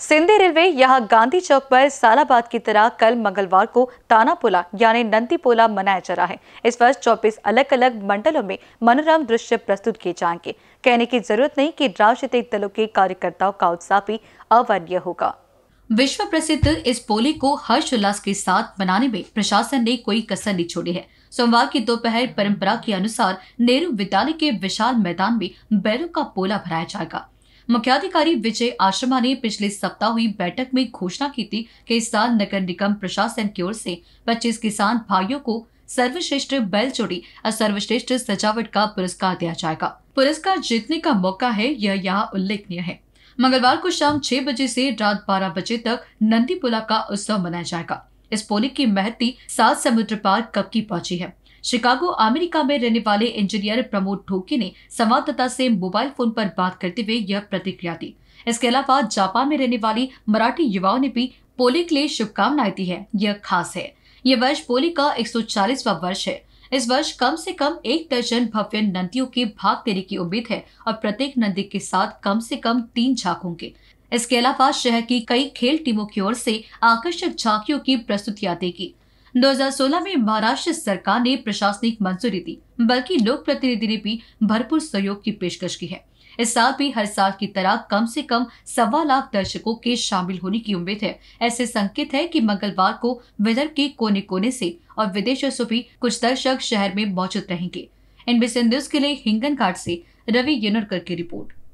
Sindhi railway यहां गांधी चौक पर सालाबाद की तरह कल मंगलवार को ताना पोला यानी नंदी पोला मनाया जा रहा है इस वर्ष चौबीस अलग अलग मंडलों में मनोरम दृश्य प्रस्तुत किए जाएंगे कहने की जरूरत नहीं कि राजनीतिक दलों के कार्यकर्ताओं का उत्साह भी अवर्य होगा विश्व प्रसिद्ध इस पोले को हर्ष उल्लास के साथ मनाने में प्रशासन ने कोई कसर नहीं छोड़ी है सोमवार की दोपहर परंपरा के अनुसार नेहरू विद्यालय के विशाल मैदान में बैरों का पोला भराया जाएगा मुख्याधिकारी विजय आश्रमा ने पिछले सप्ताह हुई बैठक में घोषणा की थी कि इस साल नगर निगम प्रशासन की ओर से 25 किसान भाइयों को सर्वश्रेष्ठ बैल जोड़ी और सर्वश्रेष्ठ सजावट का पुरस्कार दिया जाएगा पुरस्कार जीतने का मौका है यह यहाँ उल्लेखनीय है मंगलवार को शाम छह बजे से रात बारह बजे तक नंदी पुला का उत्सव मनाया जाएगा इस पोली की महती सात समुद्र पार कब की पहुंची है शिकागो अमेरिका में रहने वाले इंजीनियर प्रमोद ढोके ने संवाददाता से मोबाइल फोन पर बात करते हुए यह प्रतिक्रिया दी इसके अलावा जापान में रहने वाली मराठी युवाओं ने भी पोली के लिए शुभकामनाएं दी है यह खास है ये वर्ष पोली का एक वर्ष है इस वर्ष कम से कम एक दर्जन भव्य नंदियों के भाग देने की उम्मीद है और प्रत्येक नंदी के साथ कम से कम तीन झाक होंगे इसके अलावा शहर की कई खेल टीमों की ओर से आकर्षक झांकियों की प्रस्तुतियां देगी 2016 में महाराष्ट्र सरकार ने प्रशासनिक मंजूरी दी बल्कि लोक प्रतिनिधि ने भी भरपूर सहयोग की पेशकश की है इस साल भी हर साल की तरह कम से कम सवा लाख दर्शकों के शामिल होने की उम्मीद है ऐसे संकेत है कि मंगलवार को विदर्भ के कोने कोने से और विदेशों से भी कुछ दर्शक शहर में मौजूद रहेंगे एनबीसी न्यूज के लिए हिंगन घाट से रवि येनोरकर की रिपोर्ट